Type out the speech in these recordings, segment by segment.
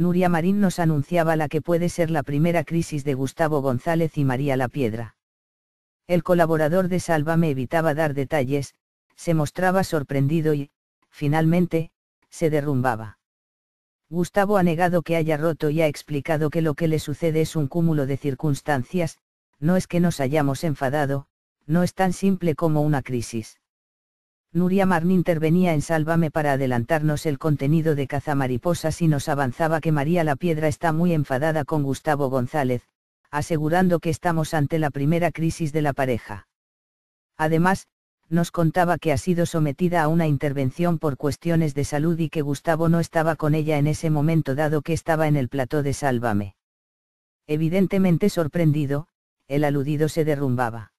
Nuria Marín nos anunciaba la que puede ser la primera crisis de Gustavo González y María La Piedra. El colaborador de Salva me evitaba dar detalles, se mostraba sorprendido y, finalmente, se derrumbaba. Gustavo ha negado que haya roto y ha explicado que lo que le sucede es un cúmulo de circunstancias, no es que nos hayamos enfadado, no es tan simple como una crisis. Nuria Marn intervenía en Sálvame para adelantarnos el contenido de Cazamariposas y nos avanzaba que María la Piedra está muy enfadada con Gustavo González, asegurando que estamos ante la primera crisis de la pareja. Además, nos contaba que ha sido sometida a una intervención por cuestiones de salud y que Gustavo no estaba con ella en ese momento dado que estaba en el plató de Sálvame. Evidentemente sorprendido, el aludido se derrumbaba.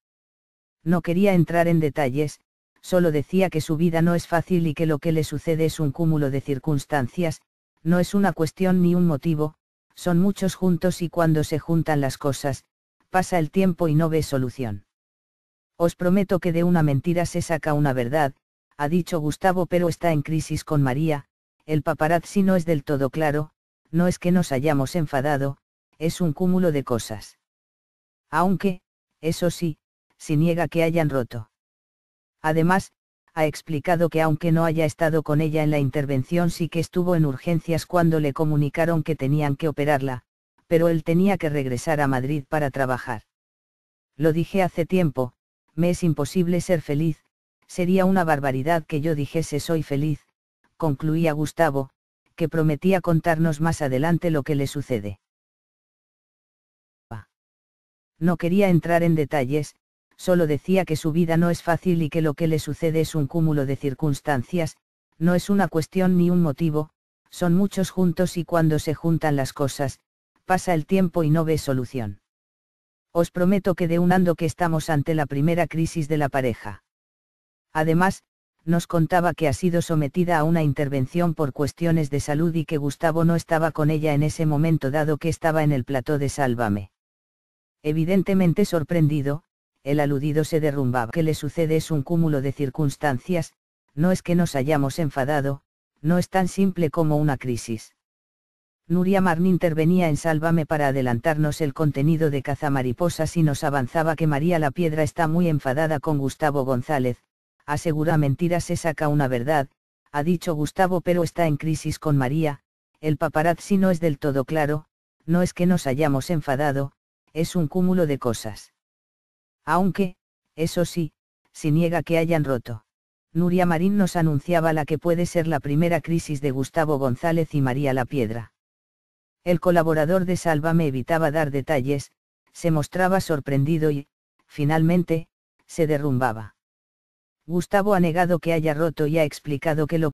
No quería entrar en detalles, solo decía que su vida no es fácil y que lo que le sucede es un cúmulo de circunstancias, no es una cuestión ni un motivo, son muchos juntos y cuando se juntan las cosas, pasa el tiempo y no ve solución. Os prometo que de una mentira se saca una verdad, ha dicho Gustavo pero está en crisis con María, el paparazzi no es del todo claro, no es que nos hayamos enfadado, es un cúmulo de cosas. Aunque, eso sí, si niega que hayan roto. Además, ha explicado que aunque no haya estado con ella en la intervención sí que estuvo en urgencias cuando le comunicaron que tenían que operarla, pero él tenía que regresar a Madrid para trabajar. Lo dije hace tiempo, me es imposible ser feliz, sería una barbaridad que yo dijese soy feliz, concluía Gustavo, que prometía contarnos más adelante lo que le sucede. No quería entrar en detalles, solo decía que su vida no es fácil y que lo que le sucede es un cúmulo de circunstancias, no es una cuestión ni un motivo, son muchos juntos y cuando se juntan las cosas, pasa el tiempo y no ve solución. Os prometo que de un ando que estamos ante la primera crisis de la pareja. Además, nos contaba que ha sido sometida a una intervención por cuestiones de salud y que Gustavo no estaba con ella en ese momento dado que estaba en el plató de Sálvame. Evidentemente sorprendido, el aludido se derrumbaba. Que le sucede es un cúmulo de circunstancias, no es que nos hayamos enfadado, no es tan simple como una crisis. Nuria marn intervenía en Sálvame para adelantarnos el contenido de Cazamariposas y nos avanzaba que María la Piedra está muy enfadada con Gustavo González, asegura mentiras se saca una verdad, ha dicho Gustavo pero está en crisis con María, el paparazzi no es del todo claro, no es que nos hayamos enfadado, es un cúmulo de cosas. Aunque, eso sí, se niega que hayan roto. Nuria Marín nos anunciaba la que puede ser la primera crisis de Gustavo González y María La Piedra. El colaborador de Salva me evitaba dar detalles, se mostraba sorprendido y, finalmente, se derrumbaba. Gustavo ha negado que haya roto y ha explicado que lo